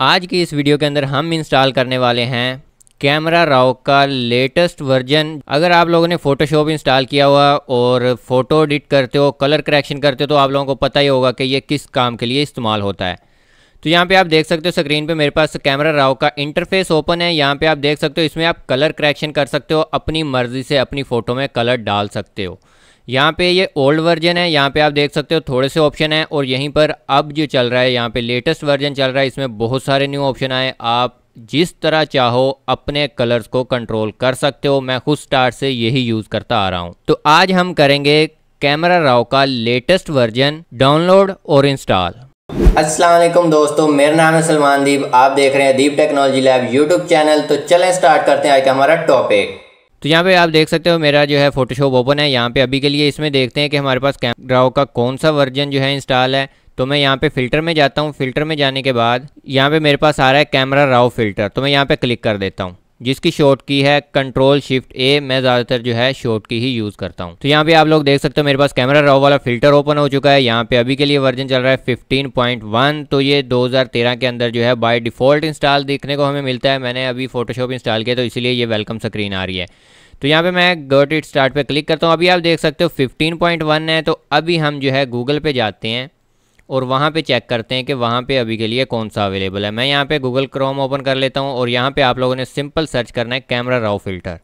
आज की इस वीडियो के अंदर हम इंस्टॉल करने वाले हैं कैमरा राव का लेटेस्ट वर्जन अगर आप लोगों ने फोटोशॉप इंस्टॉल किया हुआ और फ़ोटो एडिट करते हो कलर करेक्शन करते हो तो आप लोगों को पता ही होगा कि ये किस काम के लिए इस्तेमाल होता है तो यहाँ पे आप देख सकते हो स्क्रीन पे मेरे पास कैमरा राव का इंटरफेस ओपन है यहाँ पे आप देख सकते हो इसमें आप कलर करेक्शन कर सकते हो अपनी मर्ज़ी से अपनी फ़ोटो में कलर डाल सकते हो यहाँ पे ये ओल्ड वर्जन है यहाँ पे आप देख सकते हो थोड़े से ऑप्शन हैं और यहीं पर अब जो चल रहा है यहाँ पे लेटेस्ट वर्जन चल रहा है इसमें बहुत सारे न्यू ऑप्शन आए आप जिस तरह चाहो अपने कलर्स को कंट्रोल कर सकते हो मैं खुद स्टार्ट से यही यूज़ करता आ रहा हूँ तो आज हम करेंगे कैमरा राव का लेटेस्ट वर्जन डाउनलोड और इंस्टॉल असलम दोस्तों मेरा नाम है सलमान दीप आप देख रहे हैं Deep technology lab YouTube channel तो चलें स्टार्ट करते हैं आज का हमारा टॉपिक तो यहाँ पे आप देख सकते हो मेरा जो है फोटोशॉप ओपन है यहाँ पे अभी के लिए इसमें देखते हैं कि हमारे पास कैमराओ का कौन सा वर्जन जो है इंस्टॉल है तो मैं यहाँ पे फ़िल्टर में जाता हूँ फ़िल्टर में जाने के बाद यहाँ पे मेरे पास आ रहा है कैमरा राव फ़िल्टर तो मैं यहाँ पे क्लिक कर देता हूँ जिसकी शॉर्ट की है कंट्रोल शिफ्ट ए मैं ज़्यादातर जो है शॉर्ट की ही यूज़ करता हूँ तो यहाँ पे आप लोग देख सकते हो मेरे पास कैमरा रॉ वाला फिल्टर ओपन हो चुका है यहाँ पे अभी के लिए वर्जन चल रहा है वन तो ये तेरह के अंदर जो है बाय डिफ़ॉल्ट इंस्टॉल देखने को हमें मिलता है मैंने अभी फोटोशॉप इंस्टॉल किया तो इसलिए ये वेलकम स्क्रीन आ रही है तो यहाँ पे मैं गर्ट इट स्टार्ट पे क्लिक करता हूँ अभी आप देख सकते हो 15.1 है तो अभी हम जो है गूगल पे जाते हैं और वहाँ पे चेक करते हैं कि वहाँ पे अभी के लिए कौन सा अवेलेबल है मैं यहाँ पे गूगल क्रोम ओपन कर लेता हूँ और यहाँ पे आप लोगों ने सिंपल सर्च करना है कैमरा राव फिल्टर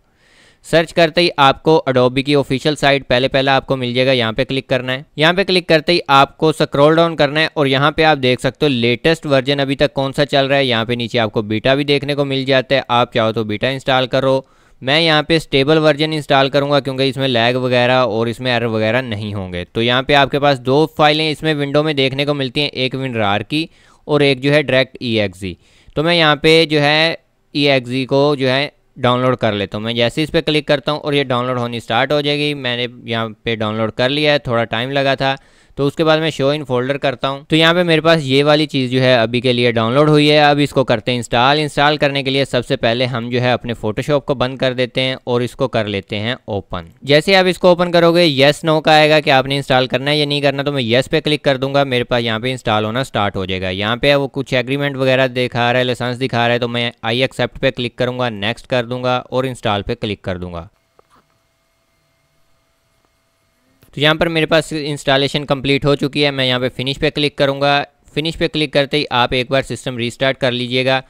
सर्च करते ही आपको अडोबी की ऑफिशियल साइट पहले पहले आपको मिल जाएगा यहाँ पे क्लिक करना है यहाँ पे क्लिक करते ही आपको स्क्रॉल डाउन करना है और यहाँ पे आप देख सकते हो लेटेस्ट वर्जन अभी तक कौन सा चल रहा है यहाँ पे नीचे आपको बीटा भी देखने को मिल जाता है आप चाहो तो बीटा इंस्टॉल करो मैं यहाँ पे स्टेबल वर्जन इंस्टॉल करूँगा क्योंकि इसमें लैग वगैरह और इसमें एरर वगैरह नहीं होंगे तो यहाँ पे आपके पास दो फाइलें इसमें विंडो में देखने को मिलती हैं एक रार की और एक जो है डायरेक्ट ई e e। तो मैं यहाँ पे जो है ई e को जो है डाउनलोड कर लेता हूँ मैं जैसे इस पर क्लिक करता हूँ और ये डाउनलोड होनी स्टार्ट हो जाएगी मैंने यहाँ पे डाउनलोड कर लिया है थोड़ा टाइम लगा था तो उसके बाद मैं शो इन फोल्डर करता हूँ तो यहाँ पे मेरे पास ये वाली चीज़ जो है अभी के लिए डाउनलोड हुई है अब इसको करते हैं इंस्टॉल इंस्टॉल करने के लिए सबसे पहले हम जो है अपने फोटोशॉप को बंद कर देते हैं और इसको कर लेते हैं ओपन जैसे आप इसको ओपन करोगे येस नो का आएगा कि आपने इंस्टॉल करना है या नहीं करना तो मैं येस पे क्लिक कर दूंगा मेरे पास यहाँ पे इंस्टॉल होना स्टार्ट हो जाएगा यहाँ पे वो कुछ एग्रीमेंट वगैरह दिखा रहा है लाइसेंस दिखा रहा है तो मैं आई एक्सेप्ट पे क्लिक करूंगा नेक्स्ट कर दूंगा और इंस्टॉल पे क्लिक कर दूंगा तो यहाँ पर मेरे पास इंस्टॉलेशन कंप्लीट हो चुकी है मैं यहाँ पे फिनिश पे क्लिक करूँगा फिनिश पे क्लिक करते ही आप एक बार सिस्टम रीस्टार्ट कर लीजिएगा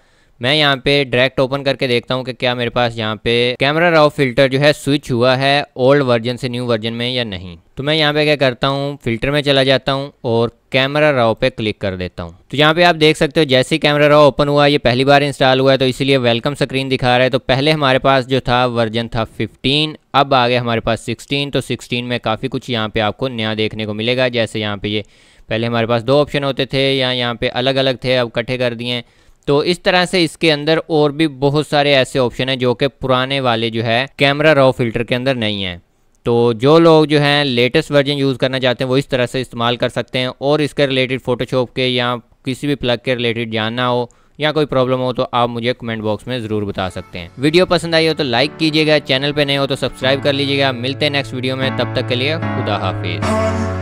मैं यहाँ पे डायरेक्ट ओपन करके देखता हूँ कि क्या मेरे पास यहाँ पे कैमरा राव फिल्टर जो है स्विच हुआ है ओल्ड वर्जन से न्यू वर्जन में या नहीं तो मैं यहाँ पे क्या करता हूँ फिल्टर में चला जाता हूँ और कैमरा राव पे क्लिक कर देता हूँ तो यहाँ पे आप देख सकते हो जैसे ही कैमरा राव ओपन हुआ ये पहली बार इंस्टॉल हुआ है तो इसीलिए वेलकम स्क्रीन दिखा रहा है तो पहले हमारे पास जो था वर्जन था फिफ्टीन अब आ गया हमारे पास सिक्सटीन तो सिक्सटीन में काफ़ी कुछ यहाँ पे आपको नया देखने को मिलेगा जैसे यहाँ पे ये पहले हमारे पास दो ऑप्शन होते थे या यहाँ पे अलग अलग थे अब इकट्ठे कर दिए तो इस तरह से इसके अंदर और भी बहुत सारे ऐसे ऑप्शन हैं जो कि पुराने वाले जो है कैमरा रॉ फिल्टर के अंदर नहीं है तो जो लोग जो हैं लेटेस्ट वर्जन यूज़ करना चाहते हैं वो इस तरह से इस्तेमाल कर सकते हैं और इसके रिलेटेड फ़ोटोशॉप के या किसी भी प्लग के रिलेटेड जानना हो या कोई प्रॉब्लम हो तो आप मुझे कमेंट बॉक्स में ज़रूर बता सकते हैं वीडियो पसंद आई हो तो लाइक कीजिएगा चैनल पर नए हो तो सब्सक्राइब कर लीजिएगा मिलते हैं नेक्स्ट वीडियो में तब तक के लिए खुदा हाफिज़